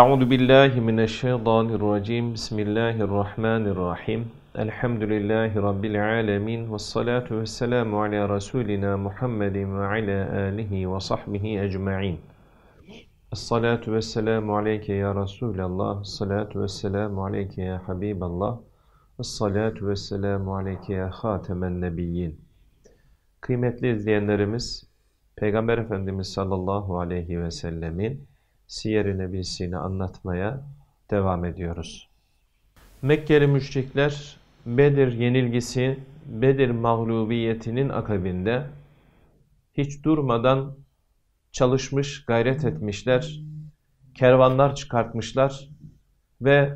أعوذ بالله من الشيطان الرجيم بسم الله الرحمن الرحيم الحمد لله رب العالمين والصلاة والسلام على رسولنا محمد وعلى آله وصحبه أجمعين الصلاة والسلام عليك يا رسول الله الصلاة والسلام عليك يا حبيب الله الصلاة والسلام عليك ya خاتم Nebiyyin. Kıymetli izleyenlerimiz, Peygamber Efendimiz sallallahu aleyhi ve sellemin Siyer-i Nebisi'ni anlatmaya devam ediyoruz. Mekkeli müşrikler Bedir yenilgisi, Bedir mağlubiyetinin akabinde hiç durmadan çalışmış, gayret etmişler, kervanlar çıkartmışlar ve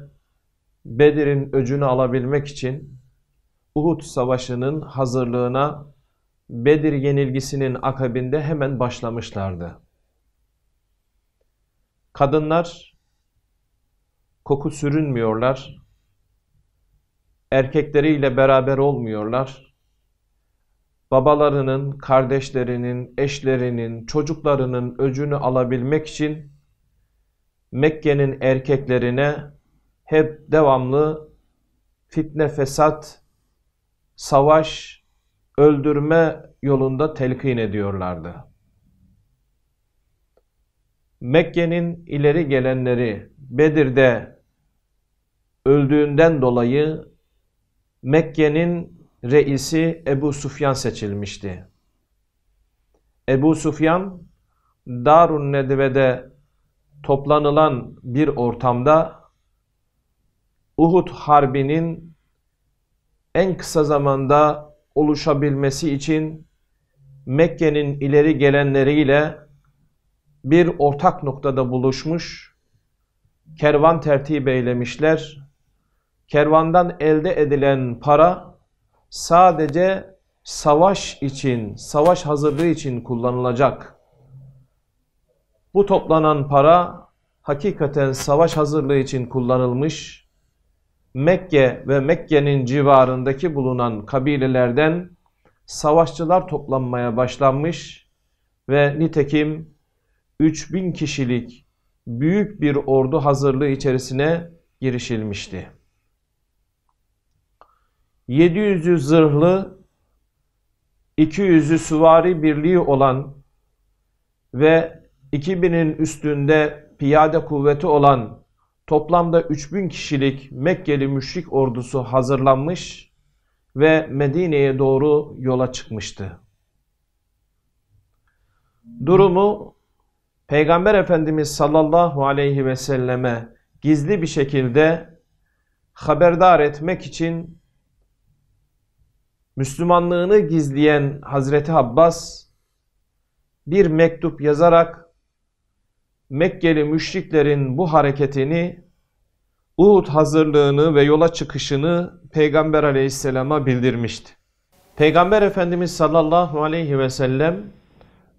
Bedir'in öcünü alabilmek için Uhud Savaşı'nın hazırlığına Bedir yenilgisinin akabinde hemen başlamışlardı. Kadınlar koku sürünmüyorlar, erkekleriyle beraber olmuyorlar. Babalarının, kardeşlerinin, eşlerinin, çocuklarının öcünü alabilmek için Mekke'nin erkeklerine hep devamlı fitne, fesat, savaş, öldürme yolunda telkin ediyorlardı. Mekke'nin ileri gelenleri Bedir'de öldüğünden dolayı Mekke'nin reisi Ebu Sufyan seçilmişti. Ebu Sufyan Darun Nedve'de toplanılan bir ortamda Uhud Harbi'nin en kısa zamanda oluşabilmesi için Mekke'nin ileri gelenleriyle bir ortak noktada buluşmuş, kervan tertip eylemişler. Kervandan elde edilen para sadece savaş için, savaş hazırlığı için kullanılacak. Bu toplanan para hakikaten savaş hazırlığı için kullanılmış. Mekke ve Mekke'nin civarındaki bulunan kabilelerden savaşçılar toplanmaya başlanmış ve nitekim 3000 kişilik büyük bir ordu hazırlığı içerisine girişilmişti. 700'ü zırhlı, 200'ü süvari birliği olan ve 2000'in üstünde piyade kuvveti olan toplamda 3000 kişilik Mekkeli müşrik ordusu hazırlanmış ve Medine'ye doğru yola çıkmıştı. Durumu Peygamber Efendimiz sallallahu aleyhi ve selleme gizli bir şekilde haberdar etmek için Müslümanlığını gizleyen Hazreti Abbas bir mektup yazarak Mekkeli müşriklerin bu hareketini Uhud hazırlığını ve yola çıkışını Peygamber aleyhisselama bildirmişti. Peygamber Efendimiz sallallahu aleyhi ve sellem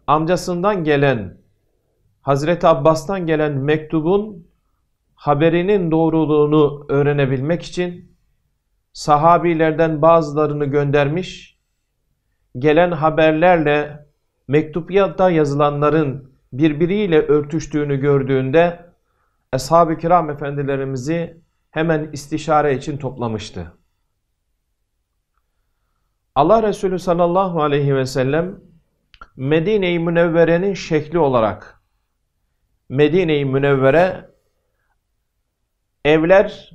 amcasından gelen Hazreti Abbas'tan gelen mektubun haberinin doğruluğunu öğrenebilmek için sahabilerden bazılarını göndermiş, gelen haberlerle mektupta yazılanların birbiriyle örtüştüğünü gördüğünde Ashab-ı Kiram efendilerimizi hemen istişare için toplamıştı. Allah Resulü sallallahu aleyhi ve sellem Medine-i Münevvere'nin şekli olarak Medine-i Münevvere evler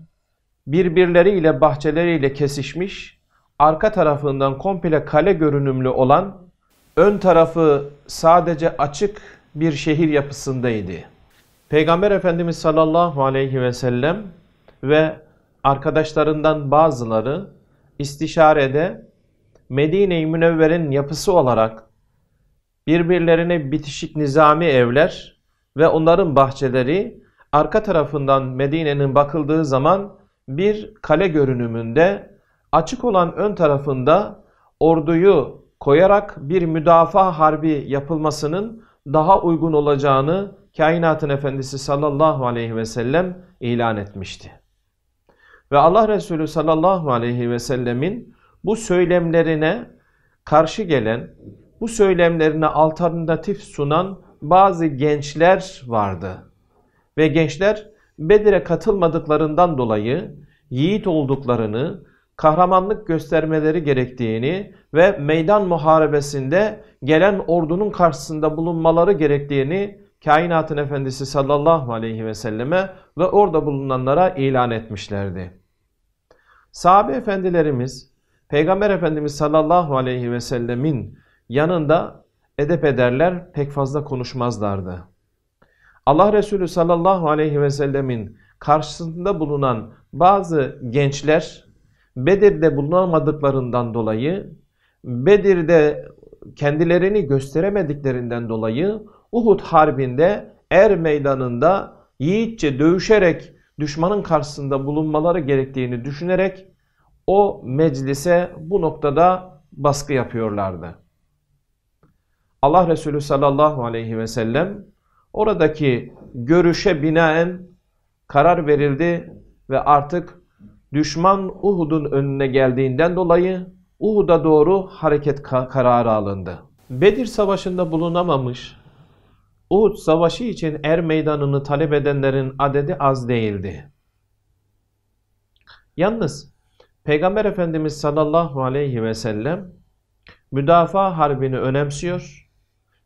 birbirleriyle bahçeleriyle kesişmiş, arka tarafından komple kale görünümlü olan, ön tarafı sadece açık bir şehir yapısındaydı. Peygamber Efendimiz sallallahu aleyhi ve sellem ve arkadaşlarından bazıları istişarede Medine-i Münevver'in yapısı olarak birbirlerine bitişik nizami evler ve onların bahçeleri arka tarafından Medine'nin bakıldığı zaman bir kale görünümünde açık olan ön tarafında orduyu koyarak bir müdafaa harbi yapılmasının daha uygun olacağını kainatın efendisi sallallahu aleyhi ve sellem ilan etmişti. Ve Allah Resulü sallallahu aleyhi ve sellemin bu söylemlerine karşı gelen, bu söylemlerine alternatif sunan bazı gençler vardı. Ve gençler Bedir'e katılmadıklarından dolayı yiğit olduklarını, kahramanlık göstermeleri gerektiğini ve meydan muharebesinde gelen ordunun karşısında bulunmaları gerektiğini kainatın efendisi sallallahu aleyhi ve selleme ve orada bulunanlara ilan etmişlerdi. Sahabe efendilerimiz Peygamber Efendimiz sallallahu aleyhi ve sellemin yanında edep ederler, pek fazla konuşmazlardı. Allah Resulü sallallahu aleyhi ve sellemin karşısında bulunan bazı gençler Bedir'de bulunamadıklarından dolayı, Bedir'de kendilerini gösteremediklerinden dolayı Uhud Harbi'nde Er Meydanı'nda yiğitçe dövüşerek düşmanın karşısında bulunmaları gerektiğini düşünerek o meclise bu noktada baskı yapıyorlardı. Allah Resulü sallallahu aleyhi ve sellem oradaki görüşe binaen karar verildi ve artık düşman Uhud'un önüne geldiğinden dolayı Uhud'a doğru hareket kararı alındı. Bedir Savaşı'nda bulunamamış, Uhud Savaşı için er meydanını talep edenlerin adedi az değildi. Yalnız Peygamber Efendimiz sallallahu aleyhi ve sellem müdafaa harbini önemsiyor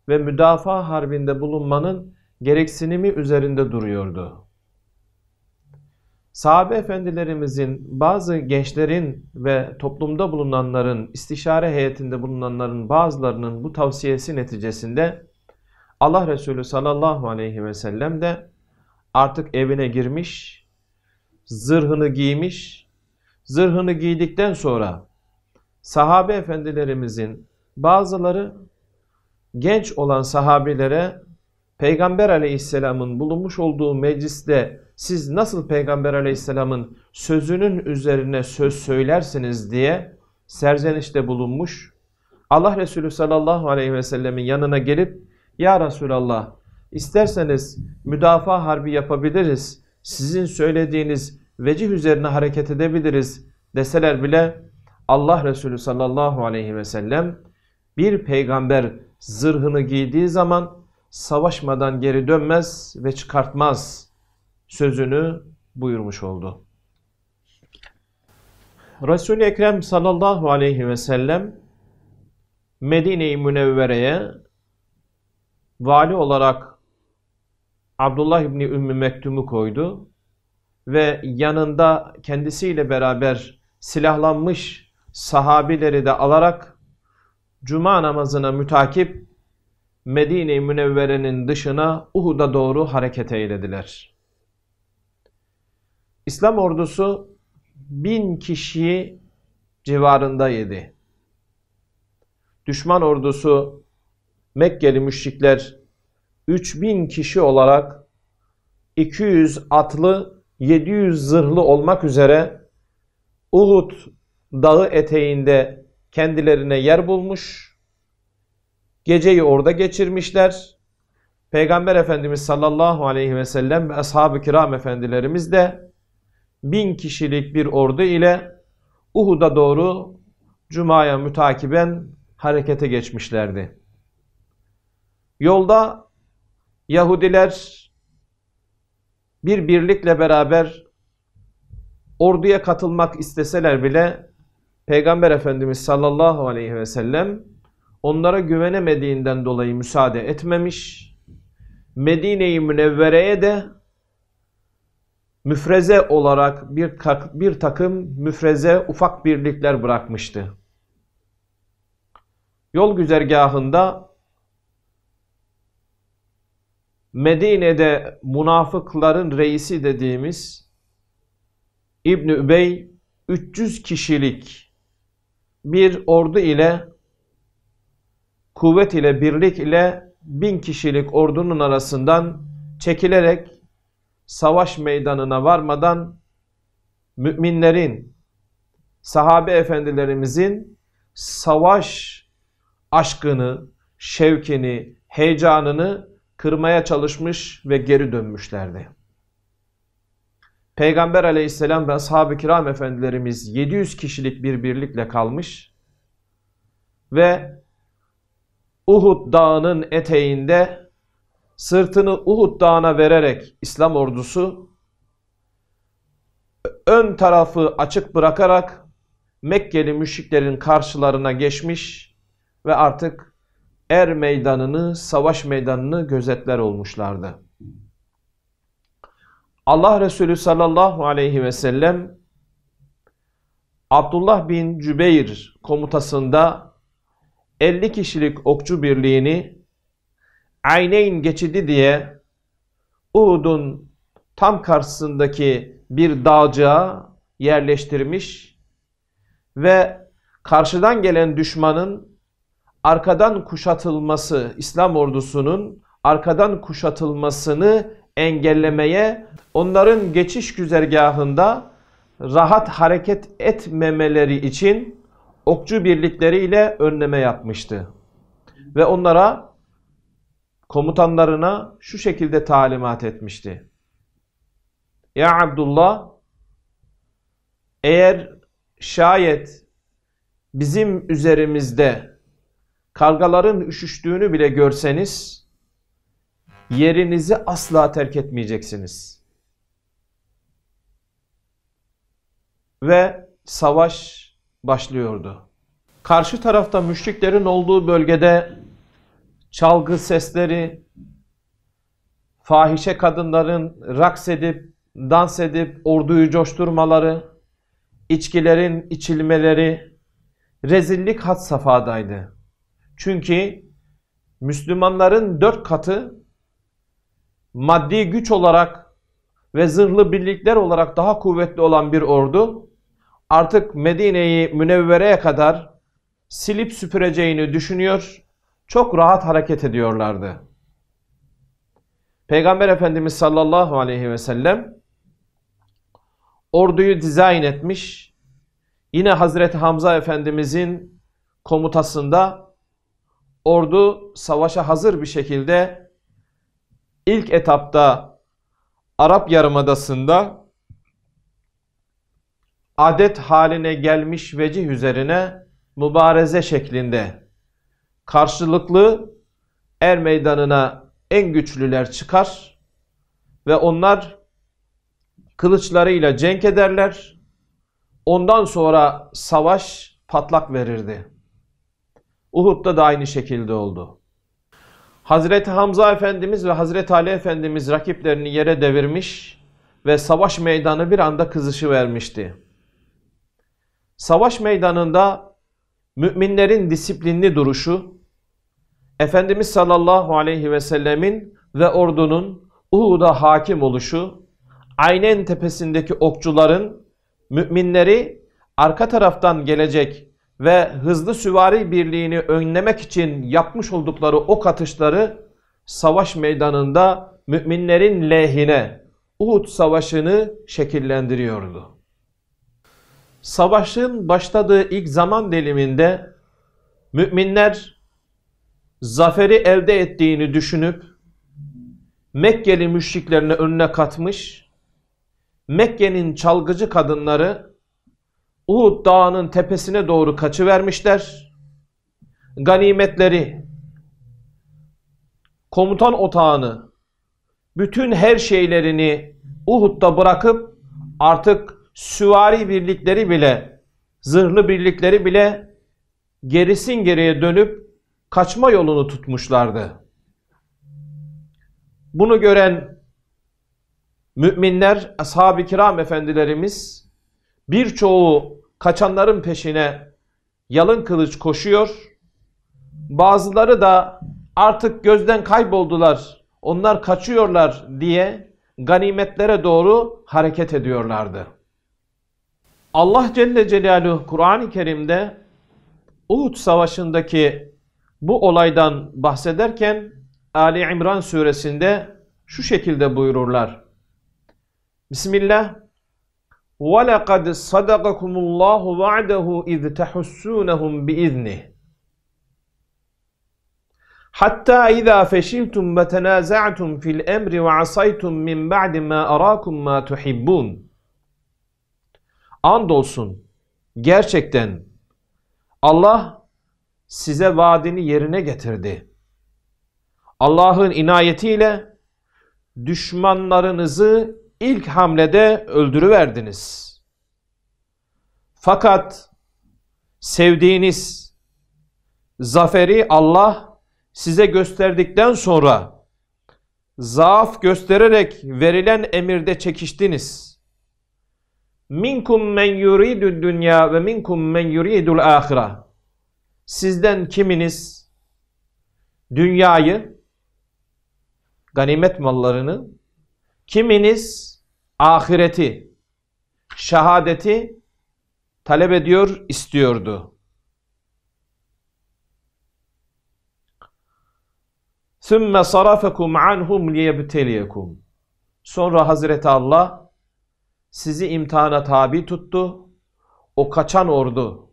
ve müdafaa harbinde bulunmanın gereksinimi üzerinde duruyordu. Sahabe efendilerimizin bazı gençlerin ve toplumda bulunanların, istişare heyetinde bulunanların bazılarının bu tavsiyesi neticesinde Allah Resulü sallallahu aleyhi ve sellem de artık evine girmiş, zırhını giymiş, zırhını giydikten sonra sahabe efendilerimizin bazıları genç olan sahabilere Peygamber aleyhisselamın bulunmuş olduğu mecliste siz nasıl Peygamber aleyhisselamın sözünün üzerine söz söylersiniz diye serzenişte bulunmuş. Allah Resulü sallallahu aleyhi ve sellemin yanına gelip Ya Resulallah isterseniz müdafaa harbi yapabiliriz. Sizin söylediğiniz vecih üzerine hareket edebiliriz deseler bile Allah Resulü sallallahu aleyhi ve sellem bir peygamber zırhını giydiği zaman savaşmadan geri dönmez ve çıkartmaz sözünü buyurmuş oldu. Resul-i Ekrem sallallahu aleyhi ve sellem Medine-i Münevvere'ye vali olarak Abdullah İbni Ümmü Mektum'u koydu ve yanında kendisiyle beraber silahlanmış sahabileri de alarak cuma namazına mütakip Medine-i Münevvere'nin dışına Uhud'a doğru hareket eylediler. İslam ordusu bin kişiyi civarında yedi. Düşman ordusu Mekkeli müşrikler 3000 kişi olarak 200 atlı 700 zırhlı olmak üzere Uhud dağı eteğinde kendilerine yer bulmuş. Geceyi orada geçirmişler. Peygamber Efendimiz sallallahu aleyhi ve sellem ve ashab-ı kiram efendilerimiz de bin kişilik bir ordu ile Uhud'a doğru Cuma'ya mütakiben harekete geçmişlerdi. Yolda Yahudiler bir birlikle beraber orduya katılmak isteseler bile Peygamber Efendimiz sallallahu aleyhi ve sellem onlara güvenemediğinden dolayı müsaade etmemiş. Medine-i Münevvere'ye de müfreze olarak bir, bir takım müfreze ufak birlikler bırakmıştı. Yol güzergahında Medine'de münafıkların reisi dediğimiz İbn Übey 300 kişilik bir ordu ile kuvvet ile birlik ile bin kişilik ordunun arasından çekilerek savaş meydanına varmadan müminlerin, sahabe efendilerimizin savaş aşkını, şevkini, heyecanını kırmaya çalışmış ve geri dönmüşlerdi. Peygamber aleyhisselam ve ashab-ı kiram efendilerimiz 700 kişilik bir birlikle kalmış ve Uhud dağının eteğinde sırtını Uhud dağına vererek İslam ordusu ön tarafı açık bırakarak Mekkeli müşriklerin karşılarına geçmiş ve artık er meydanını, savaş meydanını gözetler olmuşlardı. Allah Resulü sallallahu aleyhi ve sellem Abdullah bin Cübeyr komutasında 50 kişilik okçu birliğini Ayneyn geçidi diye Uhud'un tam karşısındaki bir dağcığa yerleştirmiş ve karşıdan gelen düşmanın arkadan kuşatılması, İslam ordusunun arkadan kuşatılmasını engellemeye, onların geçiş güzergahında rahat hareket etmemeleri için okçu birlikleriyle önleme yapmıştı. Ve onlara komutanlarına şu şekilde talimat etmişti. Ya Abdullah eğer şayet bizim üzerimizde kargaların üşüştüğünü bile görseniz yerinizi asla terk etmeyeceksiniz. Ve savaş başlıyordu. Karşı tarafta müşriklerin olduğu bölgede çalgı sesleri, fahişe kadınların raks edip, dans edip orduyu coşturmaları, içkilerin içilmeleri, rezillik had safhadaydı. Çünkü Müslümanların dört katı maddi güç olarak ve zırhlı birlikler olarak daha kuvvetli olan bir ordu artık Medine'yi münevvereye kadar silip süpüreceğini düşünüyor. Çok rahat hareket ediyorlardı. Peygamber Efendimiz sallallahu aleyhi ve sellem orduyu dizayn etmiş. Yine Hazreti Hamza Efendimizin komutasında ordu savaşa hazır bir şekilde ilk etapta Arap Yarımadası'nda adet haline gelmiş vecih üzerine mübareze şeklinde karşılıklı er meydanına en güçlüler çıkar ve onlar kılıçlarıyla cenk ederler. Ondan sonra savaş patlak verirdi. Uhud'da da aynı şekilde oldu. Hazreti Hamza Efendimiz ve Hazreti Ali Efendimiz rakiplerini yere devirmiş ve savaş meydanı bir anda kızışı vermişti. Savaş meydanında müminlerin disiplinli duruşu, Efendimiz sallallahu aleyhi ve sellemin ve ordunun Uhud'a hakim oluşu, aynen tepesindeki okçuların müminleri arka taraftan gelecek ve hızlı süvari birliğini önlemek için yapmış oldukları ok atışları savaş meydanında müminlerin lehine Uhud savaşını şekillendiriyordu. Savaşın başladığı ilk zaman diliminde müminler zaferi elde ettiğini düşünüp Mekkeli müşriklerini önüne katmış, Mekke'nin çalgıcı kadınları Uhud dağının tepesine doğru kaçıvermişler. Ganimetleri, komutan otağını, bütün her şeylerini Uhud'da bırakıp artık süvari birlikleri bile, zırhlı birlikleri bile gerisin geriye dönüp kaçma yolunu tutmuşlardı. Bunu gören müminler, ashab-ı kiram efendilerimiz Birçoğu kaçanların peşine yalın kılıç koşuyor. Bazıları da artık gözden kayboldular, onlar kaçıyorlar diye ganimetlere doğru hareket ediyorlardı. Allah Celle Celaluhu Kur'an-ı Kerim'de Uhud Savaşı'ndaki bu olaydan bahsederken Ali İmran suresinde şu şekilde buyururlar. Bismillah وَلَقَدْ صَدَقَكُمُ اللّٰهُ وَعْدَهُ اِذْ تَحُسُّونَهُمْ بِاِذْنِهِ حَتَّى اِذَا فَشِلْتُمْ وَتَنَازَعْتُمْ فِي الْاَمْرِ وَعَصَيْتُمْ مِنْ بَعْدِ مَا أَرَاكُمْ مَا تُحِبُّونَ Andolsun gerçekten Allah size vaadini yerine getirdi. Allah'ın inayetiyle düşmanlarınızı ilk hamlede öldürüverdiniz. Fakat sevdiğiniz zaferi Allah size gösterdikten sonra zaaf göstererek verilen emirde çekiştiniz. Minkum men yuridud dünya ve minkum men yuridul ahira. Sizden kiminiz dünyayı, ganimet mallarını Kiminiz ahireti, şehadeti talep ediyor, istiyordu. ثُمَّ صَرَفَكُمْ عَنْهُمْ لِيَبْتَلِيَكُمْ Sonra Hazreti Allah sizi imtihana tabi tuttu. O kaçan ordu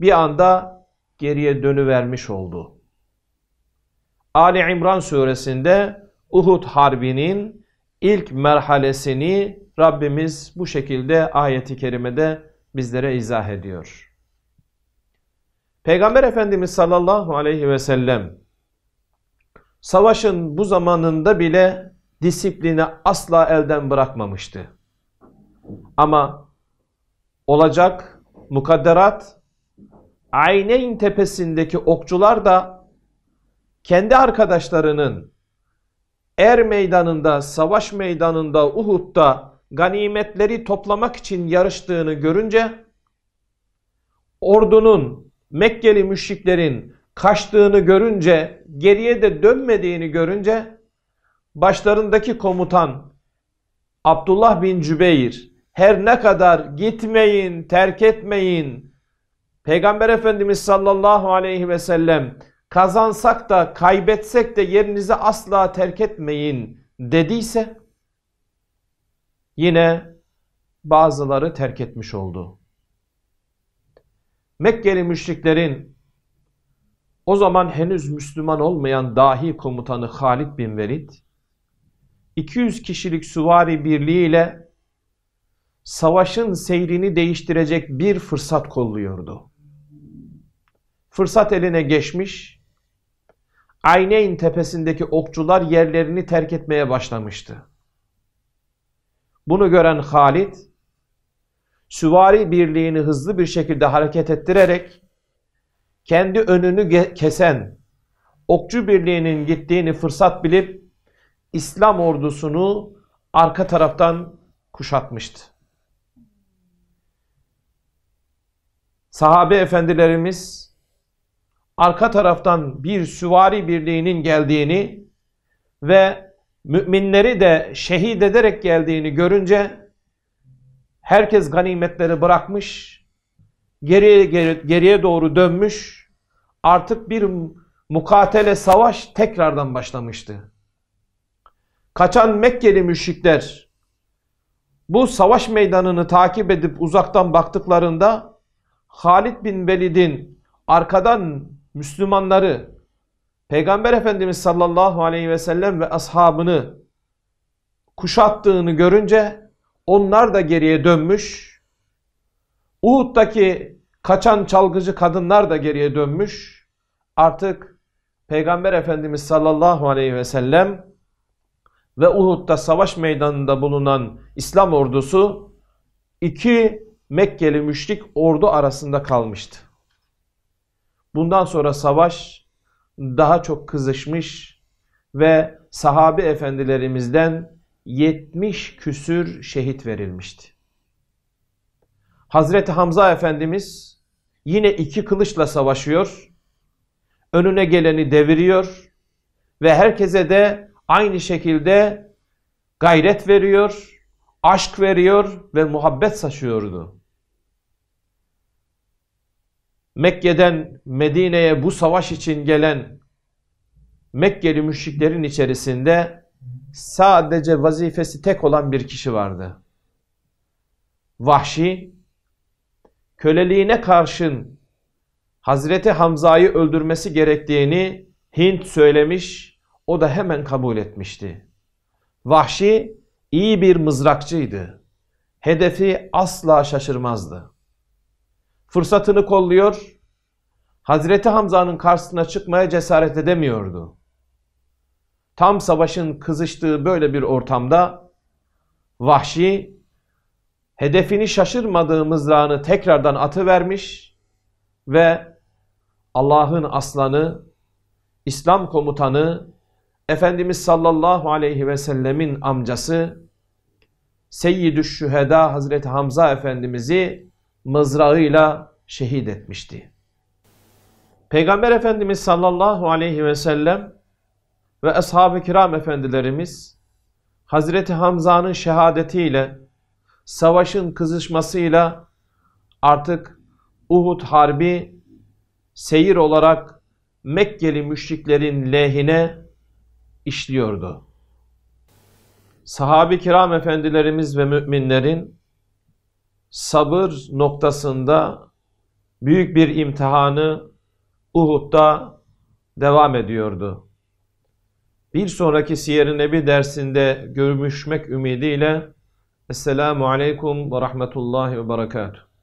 bir anda geriye dönüvermiş oldu. Ali İmran suresinde Uhud Harbi'nin ilk merhalesini Rabbimiz bu şekilde ayeti kerimede bizlere izah ediyor. Peygamber Efendimiz sallallahu aleyhi ve sellem savaşın bu zamanında bile disiplini asla elden bırakmamıştı. Ama olacak mukadderat Ayneyn tepesindeki okçular da kendi arkadaşlarının Er meydanında, savaş meydanında, Uhud'da ganimetleri toplamak için yarıştığını görünce ordunun, Mekkeli müşriklerin kaçtığını görünce, geriye de dönmediğini görünce başlarındaki komutan Abdullah bin Cübeyr her ne kadar gitmeyin, terk etmeyin. Peygamber Efendimiz sallallahu aleyhi ve sellem kazansak da kaybetsek de yerinizi asla terk etmeyin dediyse yine bazıları terk etmiş oldu. Mekkeli müşriklerin o zaman henüz Müslüman olmayan dahi komutanı Halid bin Velid 200 kişilik süvari birliğiyle savaşın seyrini değiştirecek bir fırsat kolluyordu. Fırsat eline geçmiş Ayneyn tepesindeki okçular yerlerini terk etmeye başlamıştı. Bunu gören Halid, süvari birliğini hızlı bir şekilde hareket ettirerek kendi önünü kesen okçu birliğinin gittiğini fırsat bilip İslam ordusunu arka taraftan kuşatmıştı. Sahabe efendilerimiz arka taraftan bir süvari birliğinin geldiğini ve müminleri de şehit ederek geldiğini görünce herkes ganimetleri bırakmış, geriye, geri, geriye doğru dönmüş, artık bir mukatele savaş tekrardan başlamıştı. Kaçan Mekkeli müşrikler bu savaş meydanını takip edip uzaktan baktıklarında Halid bin Velid'in arkadan Müslümanları, Peygamber Efendimiz sallallahu aleyhi ve sellem ve ashabını kuşattığını görünce onlar da geriye dönmüş. Uhud'daki kaçan çalgıcı kadınlar da geriye dönmüş. Artık Peygamber Efendimiz sallallahu aleyhi ve sellem ve Uhud'da savaş meydanında bulunan İslam ordusu iki Mekkeli müşrik ordu arasında kalmıştı. Bundan sonra savaş daha çok kızışmış ve sahabi efendilerimizden 70 küsür şehit verilmişti. Hazreti Hamza Efendimiz yine iki kılıçla savaşıyor. Önüne geleni deviriyor ve herkese de aynı şekilde gayret veriyor, aşk veriyor ve muhabbet saçıyordu. Mekke'den Medine'ye bu savaş için gelen Mekkeli müşriklerin içerisinde sadece vazifesi tek olan bir kişi vardı. Vahşi, köleliğine karşın Hazreti Hamza'yı öldürmesi gerektiğini Hint söylemiş, o da hemen kabul etmişti. Vahşi iyi bir mızrakçıydı. Hedefi asla şaşırmazdı fırsatını kolluyor. Hazreti Hamza'nın karşısına çıkmaya cesaret edemiyordu. Tam savaşın kızıştığı böyle bir ortamda vahşi hedefini şaşırmadığı mızrağını tekrardan atıvermiş ve Allah'ın aslanı, İslam komutanı, Efendimiz sallallahu aleyhi ve sellemin amcası Seyyidü Şüheda Hazreti Hamza Efendimiz'i mızrağıyla şehit etmişti. Peygamber Efendimiz sallallahu aleyhi ve sellem ve ashab-ı kiram efendilerimiz Hazreti Hamza'nın şehadetiyle savaşın kızışmasıyla artık Uhud Harbi seyir olarak Mekkeli müşriklerin lehine işliyordu. Sahabi kiram efendilerimiz ve müminlerin sabır noktasında büyük bir imtihanı Uhud'da devam ediyordu. Bir sonraki Siyer-i Nebi dersinde görüşmek ümidiyle Esselamu Aleyküm ve Rahmetullahi ve Berekatuhu.